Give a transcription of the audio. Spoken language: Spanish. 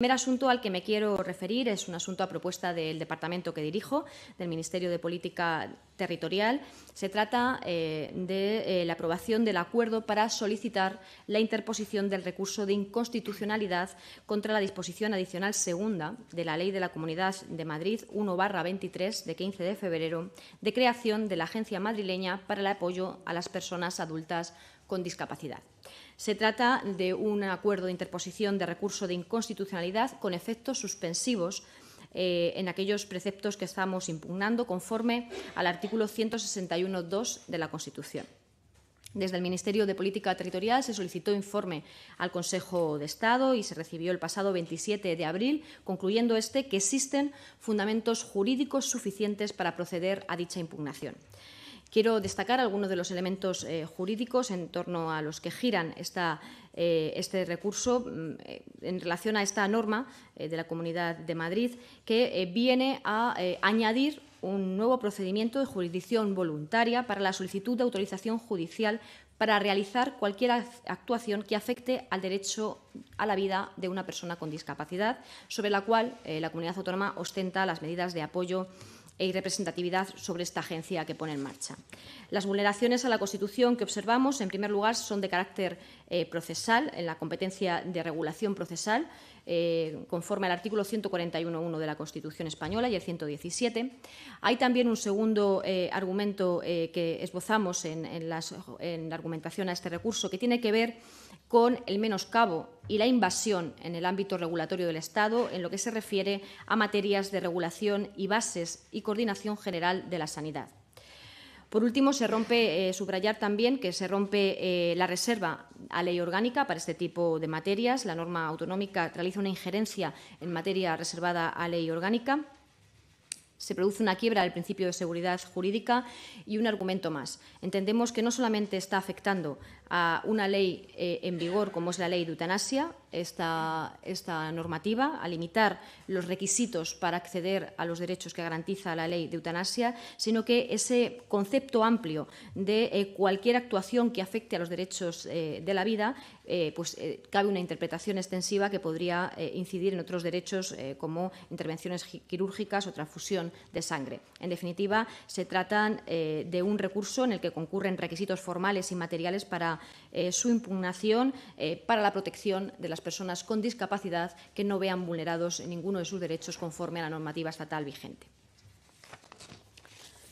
El primer asunto al que me quiero referir es un asunto a propuesta del departamento que dirijo, del Ministerio de Política Territorial. Se trata eh, de eh, la aprobación del acuerdo para solicitar la interposición del recurso de inconstitucionalidad contra la disposición adicional segunda de la Ley de la Comunidad de Madrid 1-23 de 15 de febrero de creación de la Agencia Madrileña para el Apoyo a las Personas Adultas con Discapacidad. Se trata de un acuerdo de interposición de recurso de inconstitucionalidad con efectos suspensivos eh, en aquellos preceptos que estamos impugnando conforme al artículo 161.2 de la Constitución. Desde el Ministerio de Política Territorial se solicitó informe al Consejo de Estado y se recibió el pasado 27 de abril, concluyendo este que existen fundamentos jurídicos suficientes para proceder a dicha impugnación. Quiero destacar algunos de los elementos eh, jurídicos en torno a los que giran eh, este recurso mm, eh, en relación a esta norma de la Comunidad de Madrid que viene a añadir un nuevo procedimiento de jurisdicción voluntaria para la solicitud de autorización judicial para realizar cualquier actuación que afecte al derecho a la vida de una persona con discapacidad, sobre la cual la comunidad autónoma ostenta las medidas de apoyo y e representatividad sobre esta agencia que pone en marcha. Las vulneraciones a la Constitución que observamos, en primer lugar, son de carácter eh, procesal, en la competencia de regulación procesal, eh, conforme al artículo 141.1 de la Constitución española y el 117. Hay también un segundo eh, argumento que esbozamos en, en la argumentación a este recurso, que tiene que ver con el menoscabo y la invasión en el ámbito regulatorio del Estado en lo que se refiere a materias de regulación y bases y coordinación general de la sanidad. Por último, se rompe, eh, subrayar también que se rompe eh, la reserva a ley orgánica para este tipo de materias. La norma autonómica realiza una injerencia en materia reservada a ley orgánica se produce una quiebra del principio de seguridad jurídica y un argumento más. Entendemos que no solamente está afectando a una ley eh, en vigor como es la ley de eutanasia, esta, esta normativa, a limitar los requisitos para acceder a los derechos que garantiza la ley de eutanasia, sino que ese concepto amplio de eh, cualquier actuación que afecte a los derechos eh, de la vida, pues cabe una interpretación extensiva que podría incidir en otros derechos como intervenciones quirúrgicas o transfusión de sangre. En definitiva, se tratan eh, de un recurso en el que concurren requisitos formales y materiales para eh, su impugnación eh, para la protección de las personas con discapacidad que no vean vulnerados ninguno de sus derechos conforme a la normativa estatal vigente.